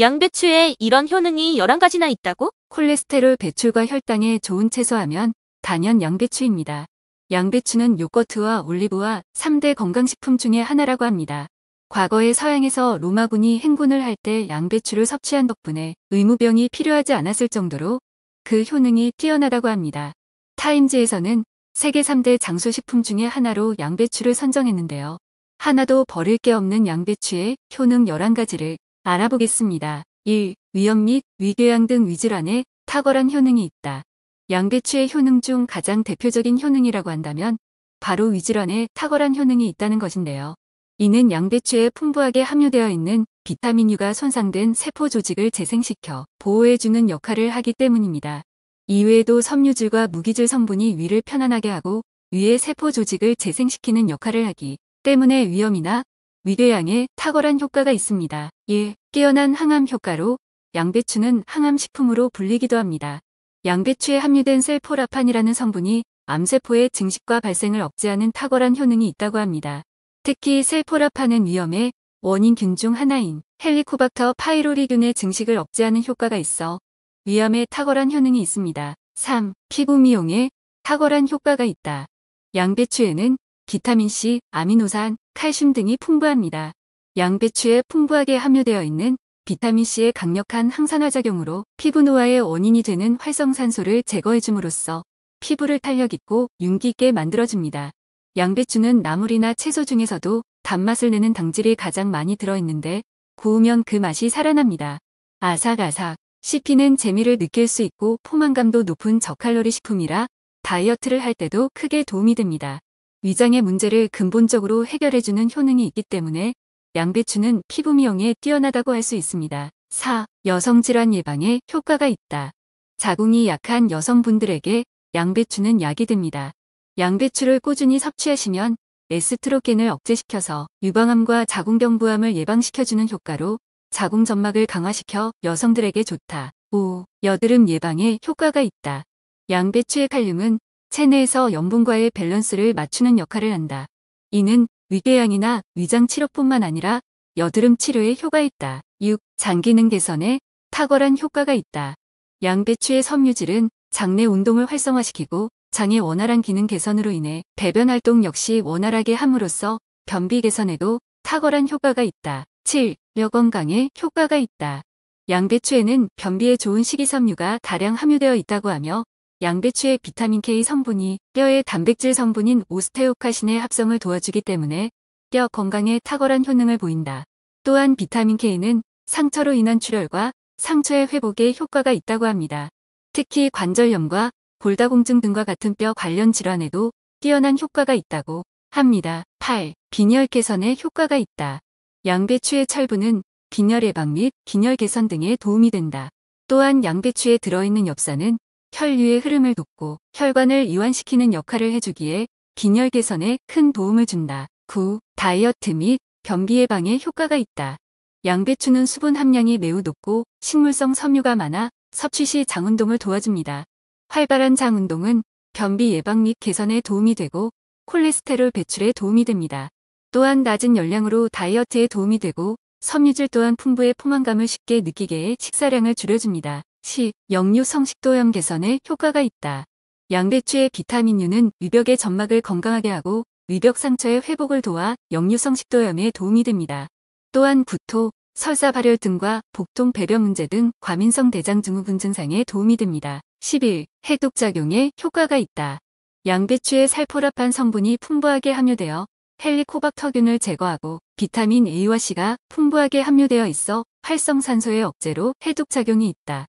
양배추에 이런 효능이 11가지나 있다고? 콜레스테롤 배출과 혈당에 좋은 채소하면 단연 양배추입니다. 양배추는 요거트와 올리브와 3대 건강식품 중에 하나라고 합니다. 과거에 서양에서 로마군이 행군을 할 때 양배추를 섭취한 덕분에 의무병이 필요하지 않았을 정도로 그 효능이 뛰어나다고 합니다. 타임즈에서는 세계 3대 장수식품 중에 하나로 양배추를 선정했는데요. 하나도 버릴 게 없는 양배추의 효능 11가지를 알아보겠습니다. 1. 위염 및 위궤양 등 위질환에 탁월한 효능이 있다. 양배추의 효능 중 가장 대표적인 효능이라고 한다면 바로 위질환에 탁월한 효능이 있다는 것인데요. 이는 양배추에 풍부하게 함유되어 있는 비타민유가 손상된 세포 조직을 재생시켜 보호해주는 역할을 하기 때문입니다. 이외에도 섬유질과 무기질 성분이 위를 편안하게 하고 위의 세포 조직을 재생시키는 역할을 하기 때문에 위염이나 위궤양에 탁월한 효과가 있습니다. 예, 깨어난 항암 효과로 양배추는 항암식품으로 불리기도 합니다. 양배추에 함유된 셀포라판이라는 성분이 암세포의 증식과 발생을 억제하는 탁월한 효능이 있다고 합니다. 특히 셀포라판은 위염의 원인균 중 하나인 헬리코박터 파이로리균의 증식을 억제하는 효과가 있어 위암에 탁월한 효능이 있습니다. 3. 피부 미용에 탁월한 효과가 있다. 양배추에는 비타민C, 아미노산, 칼슘 등이 풍부합니다. 양배추에 풍부하게 함유되어 있는 비타민C의 강력한 항산화 작용으로 피부 노화의 원인이 되는 활성산소를 제거해줌으로써 피부를 탄력있고 윤기있게 만들어줍니다. 양배추는 나물이나 채소 중에서도 단맛을 내는 당질이 가장 많이 들어있는데 구우면 그 맛이 살아납니다. 아삭아삭 씹히는 재미를 느낄 수 있고 포만감도 높은 저칼로리 식품이라 다이어트를 할 때도 크게 도움이 됩니다. 위장의 문제를 근본적으로 해결해주는 효능이 있기 때문에 양배추는 피부 미용에 뛰어나다고 할 수 있습니다. 4. 여성질환 예방에 효과가 있다. 자궁이 약한 여성분들에게 양배추는 약이 됩니다. 양배추를 꾸준히 섭취하시면 에스트로겐을 억제시켜서 유방암과 자궁경부암을 예방시켜주는 효과로 자궁 점막을 강화시켜 여성들에게 좋다. 5. 여드름 예방에 효과가 있다. 양배추의 칼륨은 체내에서 염분과의 밸런스를 맞추는 역할을 한다. 이는 위궤양이나 위장 치료뿐만 아니라 여드름 치료에 효과있다. 6. 장기능 개선에 탁월한 효과가 있다. 양배추의 섬유질은 장내 운동을 활성화시키고 장의 원활한 기능 개선으로 인해 배변 활동 역시 원활하게 함으로써 변비 개선에도 탁월한 효과가 있다. 7. 뼈 건강에 효과가 있다. 양배추에는 변비에 좋은 식이섬유가 다량 함유되어 있다고 하며 양배추의 비타민 K 성분이 뼈의 단백질 성분인 오스테오카신의 합성을 도와주기 때문에 뼈 건강에 탁월한 효능을 보인다. 또한 비타민 K는 상처로 인한 출혈과 상처의 회복에 효과가 있다고 합니다. 특히 관절염과 골다공증 등과 같은 뼈 관련 질환에도 뛰어난 효과가 있다고 합니다. 8. 빈혈 개선에 효과가 있다. 양배추의 철분은 빈혈 예방 및 빈혈 개선 등에 도움이 된다. 또한 양배추에 들어있는 엽산은 혈류의 흐름을 돕고 혈관을 이완시키는 역할을 해주기에 빈혈 개선에 큰 도움을 준다. 9. 다이어트 및 변비 예방에 효과가 있다. 양배추는 수분 함량이 매우 높고 식물성 섬유가 많아 섭취 시 장운동을 도와줍니다. 활발한 장운동은 변비 예방 및 개선에 도움이 되고 콜레스테롤 배출에 도움이 됩니다. 또한 낮은 열량으로 다이어트에 도움이 되고 섬유질 또한 풍부해 포만감을 쉽게 느끼게 해 식사량을 줄여줍니다. 10. 역류 성식도염 개선에 효과가 있다. 양배추의 비타민유는 위벽의 점막을 건강하게 하고 위벽 상처의 회복을 도와 역류성 식도염에 도움이 됩니다. 또한 구토, 설사 발열 등과 복통 배변 문제 등 과민성 대장 증후군 증상에 도움이 됩니다. 11. 해독작용에 효과가 있다. 양배추의 살포라판 성분이 풍부하게 함유되어 헬리코박터균을 제거하고 비타민 A와 C가 풍부하게 함유되어 있어 활성산소의 억제로 해독작용이 있다.